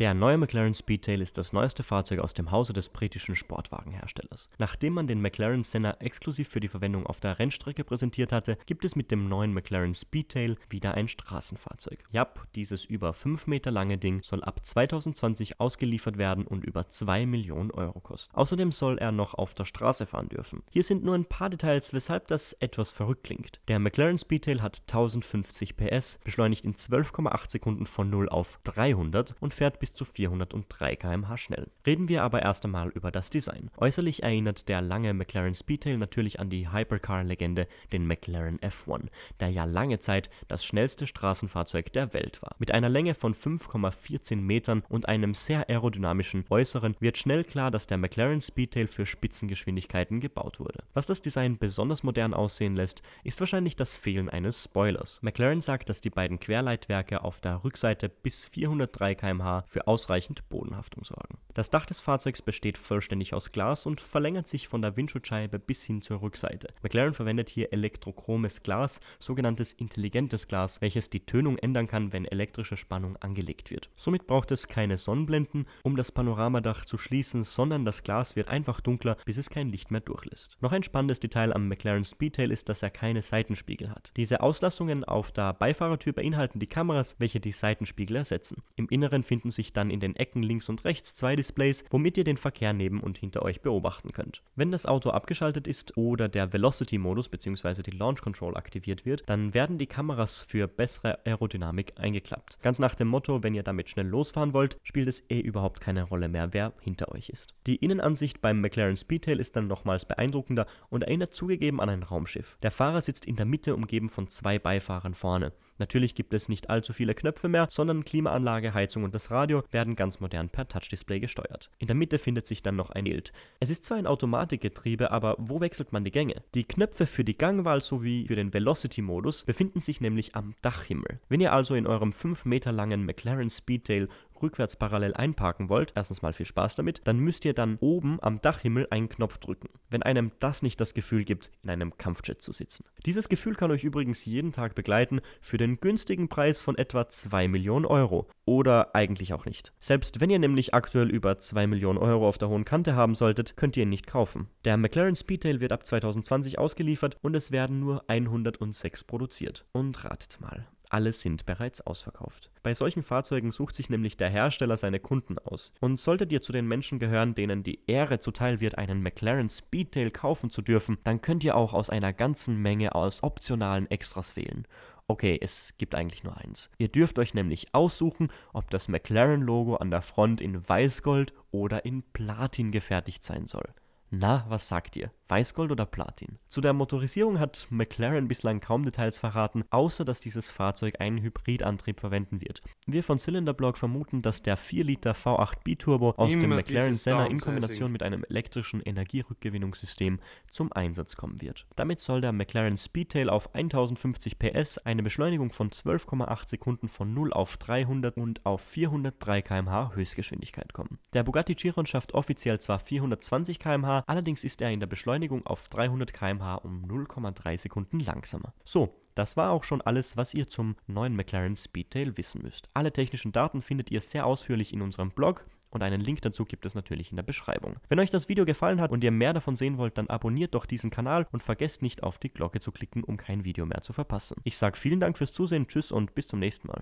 Der neue McLaren Speedtail ist das neueste Fahrzeug aus dem Hause des britischen Sportwagenherstellers. Nachdem man den McLaren Senna exklusiv für die Verwendung auf der Rennstrecke präsentiert hatte, gibt es mit dem neuen McLaren Speedtail wieder ein Straßenfahrzeug. Jap, dieses über 5 Meter lange Ding soll ab 2020 ausgeliefert werden und über 2 Millionen Euro kosten. Außerdem soll er noch auf der Straße fahren dürfen. Hier sind nur ein paar Details, weshalb das etwas verrückt klingt. Der McLaren Speedtail hat 1050 PS, beschleunigt in 12,8 Sekunden von 0 auf 300 und fährt bis bis zu 403 km/h schnell. Reden wir aber erst einmal über das Design. Äußerlich erinnert der lange McLaren Speedtail natürlich an die Hypercar-Legende, den McLaren F1, der ja lange Zeit das schnellste Straßenfahrzeug der Welt war. Mit einer Länge von 5,14 Metern und einem sehr aerodynamischen Äußeren wird schnell klar, dass der McLaren Speedtail für Spitzengeschwindigkeiten gebaut wurde. Was das Design besonders modern aussehen lässt, ist wahrscheinlich das Fehlen eines Spoilers. McLaren sagt, dass die beiden Querleitwerke auf der Rückseite bis 403 km/h für für ausreichend Bodenhaftung sorgen. Das Dach des Fahrzeugs besteht vollständig aus Glas und verlängert sich von der Windschutzscheibe bis hin zur Rückseite. McLaren verwendet hier elektrochromes Glas, sogenanntes intelligentes Glas, welches die Tönung ändern kann, wenn elektrische Spannung angelegt wird. Somit braucht es keine Sonnenblenden, um das Panoramadach zu schließen, sondern das Glas wird einfach dunkler, bis es kein Licht mehr durchlässt. Noch ein spannendes Detail am McLaren Speedtail ist, dass er keine Seitenspiegel hat. Diese Auslassungen auf der Beifahrertür beinhalten die Kameras, welche die Seitenspiegel ersetzen. Im Inneren finden sich sich dann in den Ecken links und rechts zwei Displays, womit ihr den Verkehr neben und hinter euch beobachten könnt. Wenn das Auto abgeschaltet ist oder der Velocity-Modus bzw. die Launch Control aktiviert wird, dann werden die Kameras für bessere Aerodynamik eingeklappt. Ganz nach dem Motto, wenn ihr damit schnell losfahren wollt, spielt es eh überhaupt keine Rolle mehr, wer hinter euch ist. Die Innenansicht beim McLaren Speedtail ist dann nochmals beeindruckender und erinnert zugegeben an ein Raumschiff. Der Fahrer sitzt in der Mitte umgeben von zwei Beifahrern vorne. Natürlich gibt es nicht allzu viele Knöpfe mehr, sondern Klimaanlage, Heizung und das Radio werden ganz modern per Touchdisplay gesteuert. In der Mitte findet sich dann noch ein Ilt. Es ist zwar ein Automatikgetriebe, aber wo wechselt man die Gänge? Die Knöpfe für die Gangwahl sowie für den Velocity-Modus befinden sich nämlich am Dachhimmel. Wenn ihr also in eurem 5 Meter langen McLaren Speedtail rückwärts parallel einparken wollt, erstens mal viel Spaß damit, dann müsst ihr dann oben am Dachhimmel einen Knopf drücken. Wenn einem das nicht das Gefühl gibt, in einem Kampfjet zu sitzen. Dieses Gefühl kann euch übrigens jeden Tag begleiten für den günstigen Preis von etwa 2 Millionen Euro. Oder eigentlich auch nicht. Selbst wenn ihr nämlich aktuell über 2 Millionen Euro auf der hohen Kante haben solltet, könnt ihr ihn nicht kaufen. Der McLaren Speedtail wird ab 2020 ausgeliefert und es werden nur 106 produziert. Und ratet mal alle sind bereits ausverkauft. Bei solchen Fahrzeugen sucht sich nämlich der Hersteller seine Kunden aus. Und solltet ihr zu den Menschen gehören, denen die Ehre zuteil wird, einen McLaren Speedtail kaufen zu dürfen, dann könnt ihr auch aus einer ganzen Menge aus optionalen Extras wählen. Okay, es gibt eigentlich nur eins. Ihr dürft euch nämlich aussuchen, ob das McLaren-Logo an der Front in Weißgold oder in Platin gefertigt sein soll. Na, was sagt ihr? Weißgold oder Platin. Zu der Motorisierung hat McLaren bislang kaum Details verraten, außer dass dieses Fahrzeug einen Hybridantrieb verwenden wird. Wir von Cylinderblock vermuten, dass der 4 Liter V8 B-Turbo aus Immer dem McLaren Senna in Kombination mit einem elektrischen Energierückgewinnungssystem zum Einsatz kommen wird. Damit soll der McLaren Speedtail auf 1050 PS eine Beschleunigung von 12,8 Sekunden von 0 auf 300 und auf 403 km/h Höchstgeschwindigkeit kommen. Der Bugatti Chiron schafft offiziell zwar 420 km/h, allerdings ist er in der Beschleunigung Beschleunigung auf 300 km/h um 0,3 Sekunden langsamer. So, das war auch schon alles, was ihr zum neuen McLaren Speedtail wissen müsst. Alle technischen Daten findet ihr sehr ausführlich in unserem Blog und einen Link dazu gibt es natürlich in der Beschreibung. Wenn euch das Video gefallen hat und ihr mehr davon sehen wollt, dann abonniert doch diesen Kanal und vergesst nicht auf die Glocke zu klicken, um kein Video mehr zu verpassen. Ich sage vielen Dank fürs Zusehen, tschüss und bis zum nächsten Mal.